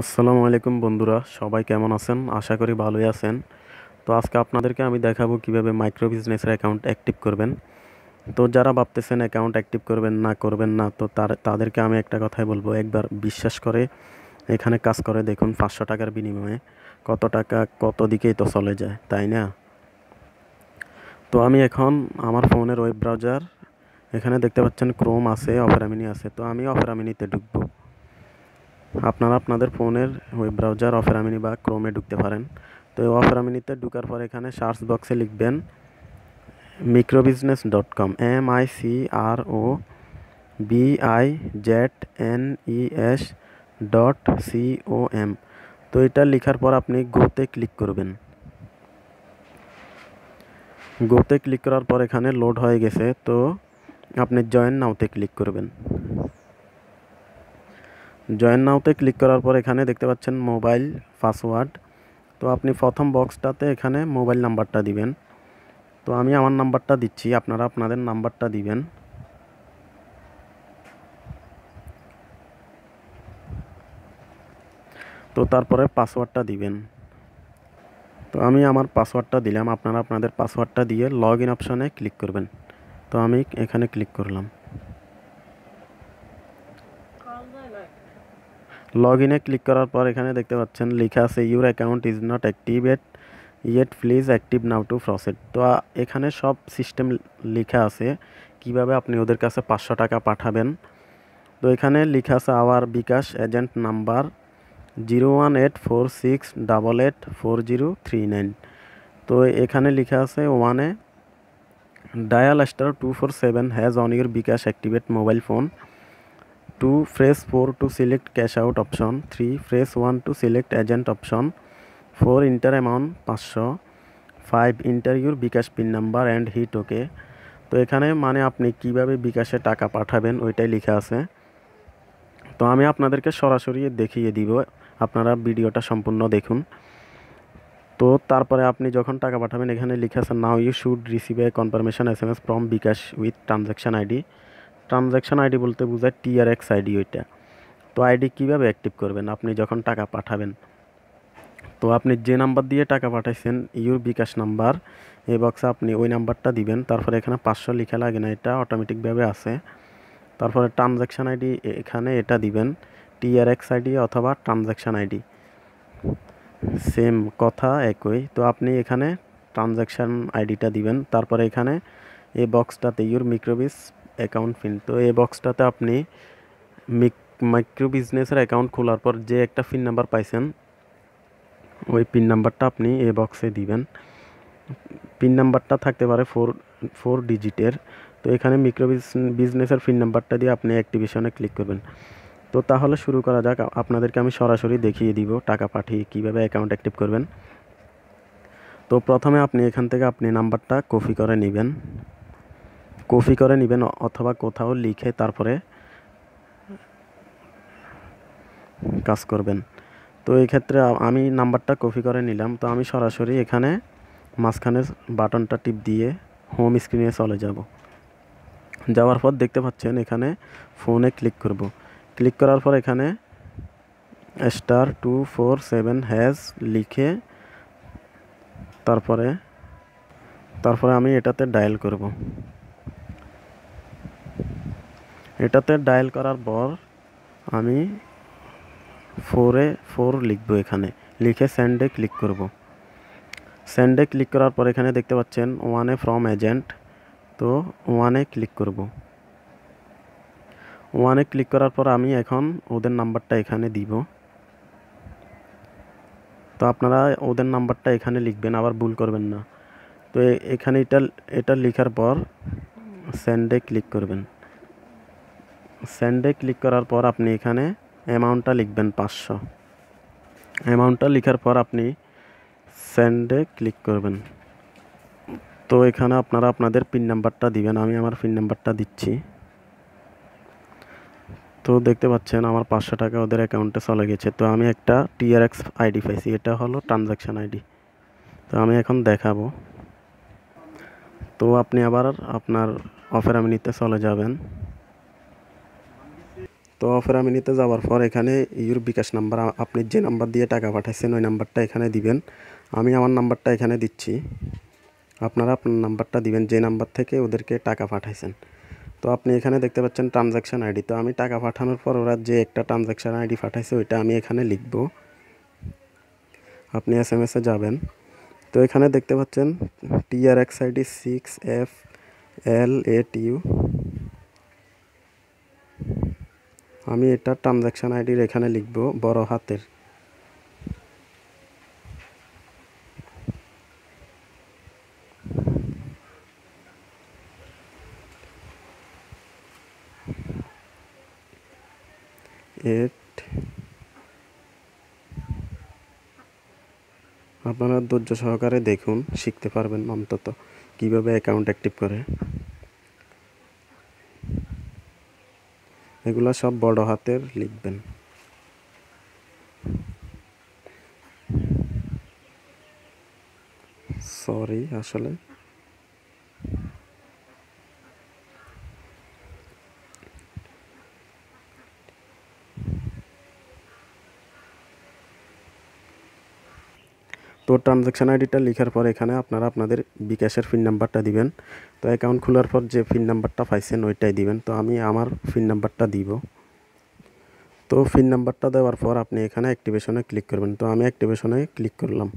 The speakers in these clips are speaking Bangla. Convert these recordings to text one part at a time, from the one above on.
আসসালামু আলাইকুম বন্ধুরা সবাই কেমন আছেন আশা করি ভালোই আছেন তো আজকে আপনাদেরকে আমি দেখাবো কিভাবে মাইক্রো বিজনেসের অ্যাকাউন্ট অ্যাক্টিভ করবেন তো যারা ভাবতেছেন অ্যাকাউন্ট অ্যাক্টিভ করবেন না করবেন না তো তার তাদেরকে আমি একটা কথাই বলবো একবার বিশ্বাস করে এখানে কাজ করে দেখুন পাঁচশো টাকার বিনিময়ে কত টাকা কত দিকেই তো চলে যায় তাই না তো আমি এখন আমার ফোনের ওয়েব ব্রাউজার এখানে দেখতে পাচ্ছেন ক্রোম আছে অফেরামিনি আছে তো আমি অফেরামিনিতে ঢুকবো আপনারা আপনাদের ফোনের ওয়েব ব্রাউজার অফেরামিনি বা ক্রোমে ঢুকতে পারেন তো এই অফেরামিনিতে ঢুকার পর এখানে সার্চ বক্সে লিখবেন micro business dot com M I C R O B I Z N E S dot C O M তো এটা লেখার পর আপনি গোতে ক্লিক করবেন গোতে ক্লিক করার পর এখানে লোড হয়ে গেছে তো আপনি জয়েন নাওতে ক্লিক করবেন জয়েন নাওতে ক্লিক করার পর এখানে দেখতে পাচ্ছেন মোবাইল পাসওয়ার্ড তো আপনি প্রথম বক্সটাতে এখানে মোবাইল নাম্বারটা দিবেন তো আমি আমার নাম্বারটা দিচ্ছি আপনারা আপনাদের নাম্বারটা দিবেন তো তারপরে পাসওয়ার্ডটা দিবেন তো আমি আমার পাসওয়ার্ডটা দিলাম আপনারা আপনাদের পাসওয়ার্ডটা দিয়ে লগ ইন অপশানে ক্লিক করবেন তো আমি এখানে ক্লিক করলাম লগ ইনে ক্লিক করার পর এখানে দেখতে পাচ্ছেন লেখা আছে your account is not activate yet please active now to proceed তো এখানে সব সিস্টেম লেখা আছে কিভাবে আপনি ওদের কাছে পাঁচশো টাকা পাঠাবেন তো এখানে লেখা আছে our bKash agent number zero one eight four six double eight four zero three nine তো এখানে লেখা আছে ওয়ানে dial star two four seven hash on your bKash activate mobile phone 2. Press 4 to select cash out option. 3. Press 1 to select agent option. 4. Enter amount 500. 5. Enter your bKash PIN number and hit okay তো এখানে মানে আপনি কিভাবে বিকাশে টাকা পাঠাবেন ওইটাই লেখা আছে তো আমি আপনাদেরকে সরাসরি দেখিয়ে দিব আপনারা ভিডিওটা সম্পূর্ণ দেখুন তো তারপরে আপনি যখন টাকা পাঠাবেন এখানে লেখা আছে now you should receive a confirmation S M S from bKash with transaction ID transaction ID বলতে বোঝায় টিআরএক্স আইডি ওইটা তো আইডি কীভাবে অ্যাক্টিভ করবেন আপনি যখন টাকা পাঠাবেন তো আপনি যে নাম্বার দিয়ে টাকা পাঠাইছেন ইউর বিকাশ নাম্বার এই বক্সে আপনি ওই নাম্বারটা দিবেন তারপরে এখানে পাঁচশো লিখা লাগে না এটা অটোমেটিকভাবে আছে তারপরে ট্রানজ্যাকশান আইডি এখানে এটা দিবেন টিআরএক্স আইডি অথবা ট্রানজ্যাকশান আইডি সেম কথা একই তো আপনি এখানে ট্রানজ্যাকশান আইডিটা দিবেন তারপরে এখানে এই বক্সটাতে ইউর মিক্রোবিস অ্যাকাউন্ট পিন তো এই বক্সটাতে আপনি মাইক্রো বিজনেসের অ্যাকাউন্ট খোলার পর যে একটা পিন নাম্বার পাইছেন ওই পিন নাম্বারটা আপনি এ বক্সে দিবেন পিন নাম্বারটা থাকতে পারে ফোর ফোর ডিজিটের তো এখানে মিক্রো বিজনেসের পিন নাম্বারটা দিয়ে আপনি অ্যাক্টিভেশনে ক্লিক করবেন তো তাহলে শুরু করা যাক আপনাদেরকে আমি সরাসরি দেখিয়ে দিব টাকা পাঠিয়ে কিভাবে অ্যাকাউন্ট অ্যাক্টিভ করবেন তো প্রথমে আপনি এখান থেকে আপনি নাম্বারটা কপি করে নেবেন কপি করে নেবেন অথবা কোথাও লিখে তারপরে কাজ করবেন তো এই ক্ষেত্রে আমি নাম্বারটা কপি করে নিলাম তো আমি সরাসরি এখানে মাঝখানে বাটনটা টিপ দিয়ে হোম স্ক্রিনে চলে যাব যাওয়ার পর দেখতে পাচ্ছেন এখানে ফোনে ক্লিক করব ক্লিক করার পর এখানে star two four seven hash লিখে তারপরে তারপরে আমি এটাতে ডায়াল করব এটাতে ডায়াল করার পর আমি ফোরে ফোর লিখব এখানে লিখে স্যান্ডে ক্লিক করব স্যান্ডে ক্লিক করার পর এখানে দেখতে পাচ্ছেন ওয়ানে ফ্রম এজেন্ট তো ওয়ানে ক্লিক করব ওয়ানে ক্লিক করার পর আমি এখন ওদের নাম্বারটা এখানে দিব তো আপনারা ওদের নাম্বারটা এখানে লিখবেন আবার ভুল করবেন না তো এখানে এটা এটা লেখার পর স্যান্ডে ক্লিক করবেন সেন্ডে ক্লিক করার পর আপনি এখানে অ্যামাউন্টটা লিখবেন পাঁচশো অ্যামাউন্টটা লেখার পর আপনি সেন্ডে ক্লিক করবেন তো এখানে আপনারা আপনাদের পিন নাম্বারটা দিবেন আমি আমার পিন নাম্বারটা দিচ্ছি তো দেখতে পাচ্ছেন আমার পাঁচশো টাকা ওদের অ্যাকাউন্টে চলে গেছে তো আমি একটা টিআরএক্স আইডি পাইছি এটা হলো ট্রানজ্যাকশান আইডি তো আমি এখন দেখাবো তো আপনি আবার আপনার অফের আমিনিতে চলে যাবেন তো নিতে যাওয়ার পর এখানে ইউর বিকাশ নাম্বার আপনি যে নাম্বার দিয়ে টাকা পাঠাইছেন ওই নাম্বারটা এখানে দিবেন আমি আমার নাম্বারটা এখানে দিচ্ছি আপনারা আপনার নাম্বারটা দিবেন যে নাম্বার থেকে ওদেরকে টাকা পাঠাইছেন তো আপনি এখানে দেখতে পাচ্ছেন ট্রানজ্যাকশান আইডি তো আমি টাকা পাঠানোর পর ওরা যে একটা ট্রানজ্যাকশান আইডি পাঠাইছে ওইটা আমি এখানে লিখব আপনি এস এম এসে যাবেন তো এখানে দেখতে পাচ্ছেন T R X X ID six F L A U আমি এটা ট্রানজ্যাকশান আইডির এখানে লিখব বড় হাতের এট আপনারা ধৈর্য সহকারে দেখুন শিখতে পারবেন অন্তত কীভাবে অ্যাকাউন্ট অ্যাক্টিভ করে এগুলো সব বড় হাতের লিখবেন সরি আসলে তো ট্রানজ্যাকশান আইডিটা লেখার পর এখানে আপনারা আপনাদের বিকাশের ফিন নাম্বারটা দিবেন তো অ্যাকাউন্ট খোলার পর যে ফিন নাম্বারটা পাইছেন ওইটাই দিবেন তো আমি আমার ফিন নাম্বারটা দিব তো ফিন নাম্বারটা দেওয়ার পর আপনি এখানে অ্যাক্টিভেশনে ক্লিক করবেন তো আমি অ্যাক্টিভেশনে ক্লিক করলাম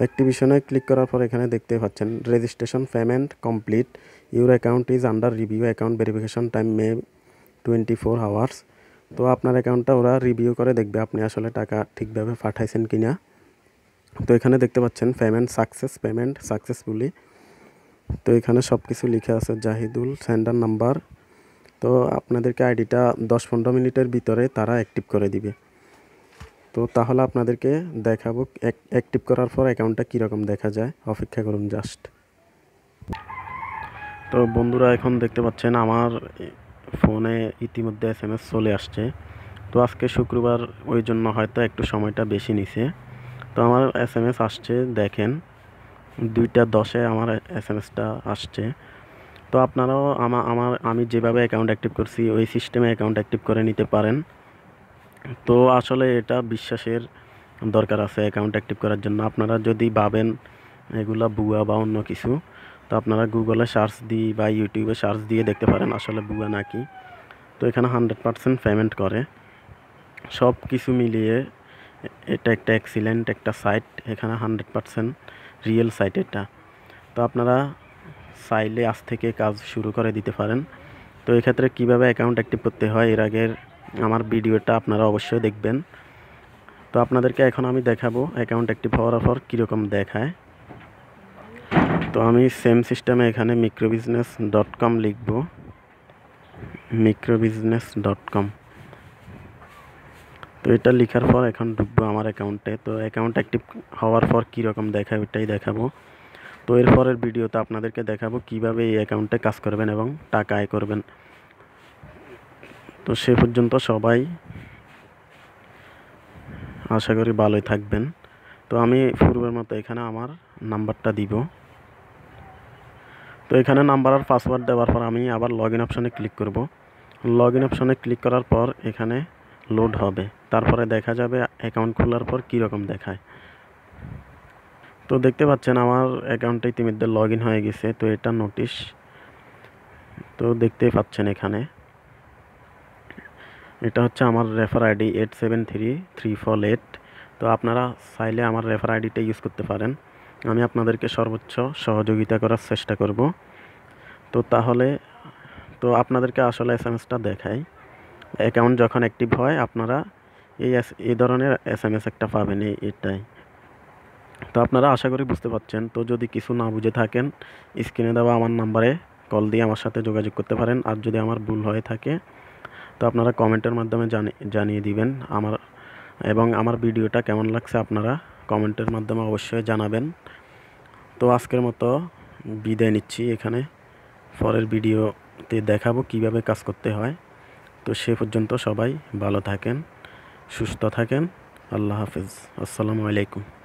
অ্যাক্টিভেশনে ক্লিক করার পর এখানে দেখতে পাচ্ছেন registration payment complete your account is under review account verification time may twenty four hours তো আপনার অ্যাকাউন্টটা ওরা রিভিউ করে দেখবে আপনি আসলে টাকা ঠিকভাবে পাঠাইছেন কি না তো এখানে দেখতে পাচ্ছেন পেমেন্ট সাকসেস পেমেন্ট সাকসেসফুলি তো এখানে সব কিছু লিখে আছে জাহিদুল সেন্ডার নাম্বার তো আপনাদেরকে আইডিটা দশ পনেরো মিনিটের ভিতরে তারা অ্যাক্টিভ করে দিবে তো তাহলে আপনাদেরকে দেখাবো অ্যাক্টিভ করার পর অ্যাকাউন্টটা কীরকম দেখা যায় অপেক্ষা করুন জাস্ট তো বন্ধুরা এখন দেখতে পাচ্ছেন আমার ফোনে ইতিমধ্যে এস এম এস চলে আসছে তো আজকে শুক্রবার ওই জন্য হয়তো একটু সময়টা বেশি নিছে তো আমার এস এম এস আসছে দেখেন দুইটা দশে আমার এস এম এসটা আসছে তো আপনারাও আমার আমার আমি যেভাবে অ্যাকাউন্ট অ্যাক্টিভ করছি ওই সিস্টেমে অ্যাকাউন্ট অ্যাক্টিভ করে নিতে পারেন তো আসলে এটা বিশ্বাসের দরকার আছে অ্যাকাউন্ট অ্যাক্টিভ করার জন্য আপনারা যদি ভাবেন এগুলা ভুয়া বা অন্য কিছু তো আপনারা গুগলে সার্চ দিই বা ইউটিউবে সার্চ দিয়ে দেখতে পারেন আসলে বুয়া নাকি তো এখানে হান্ড্রেড পারসেন্ট পেমেন্ট করে সব কিছু মিলিয়ে এটা একটা এক্সিলেন্ট একটা সাইট এখানে হান্ড্রেড পারসেন্ট রিয়েল সাইট এটা তো আপনারা চাইলে আজ থেকে কাজ শুরু করে দিতে পারেন তো এক্ষেত্রে কীভাবে অ্যাকাউন্ট অ্যাক্টিভ করতে হয় এর আগের আমার ভিডিওটা আপনারা অবশ্যই দেখবেন তো আপনাদেরকে এখন আমি দেখাবো অ্যাকাউন্ট অ্যাক্টিভ হওয়ার পর কীরকম দেখায় তো আমি সেম সিস্টেমে এখানে মিক্রো বিজনেস ডট কম লিখব মিক্রো বিজনেস ডট কম তো এটা লেখার পর এখন ঢুকবো আমার অ্যাকাউন্টে তো অ্যাকাউন্ট অ্যাক্টিভ হওয়ার পর কীরকম দেখায় ওটাই দেখাবো তো এরপরের ভিডিওতে আপনাদেরকে দেখাবো কিভাবে এই অ্যাকাউন্টে কাজ করবেন এবং টাকা আয় করবেন তো সে পর্যন্ত সবাই আশা করি ভালোই থাকবেন তো আমি পূর্বের মতো এখানে আমার নাম্বারটা দিব তো এখানে নাম্বার আর পাসওয়ার্ড দেওয়ার পর আমি আবার লগ ইন অপশানে ক্লিক করব লগ ইন অপশানে ক্লিক করার পর এখানে লোড হবে তারপরে দেখা যাবে অ্যাকাউন্ট খোলার পর কীরকম দেখায় তো দেখতে পাচ্ছেন আমার অ্যাকাউন্টে ইতিমধ্যে লগ ইন হয়ে গেছে তো এটা নোটিশ তো দেখতেই পাচ্ছেন এখানে এটা হচ্ছে আমার refer ID eight seven three three four eight তো আপনারা চাইলে আমার রেফার আইডিটা ইউজ করতে পারেন আমি আপনাদেরকে সর্বোচ্চ সহযোগিতা করার চেষ্টা করব তো তাহলে তো আপনাদেরকে আসলে এস এম এসটা দেখাই অ্যাকাউন্ট যখন অ্যাক্টিভ হয় আপনারা এই এই ধরনের এস এম এস একটা পাবেন এটাই তো আপনারা আশা করি বুঝতে পারছেন তো যদি কিছু না বুঝে থাকেন স্ক্রিনে দেওয়া আমার নাম্বারে কল দিয়ে আমার সাথে যোগাযোগ করতে পারেন আর যদি আমার ভুল হয়ে থাকে তো আপনারা কমেন্টের মাধ্যমে জানিয়ে দিবেন আমার এবং আমার ভিডিওটা কেমন লাগছে আপনারা কমেন্টের মাধ্যমে অবশ্যই জানাবেন তো আজকের মতো বিদায় নিচ্ছি এখানে পরের ভিডিওতে দেখাবো কিভাবে কাজ করতে হয় তো সে পর্যন্ত সবাই ভালো থাকেন সুস্থ থাকেন আল্লাহ হাফিজ আসসালামু আলাইকুম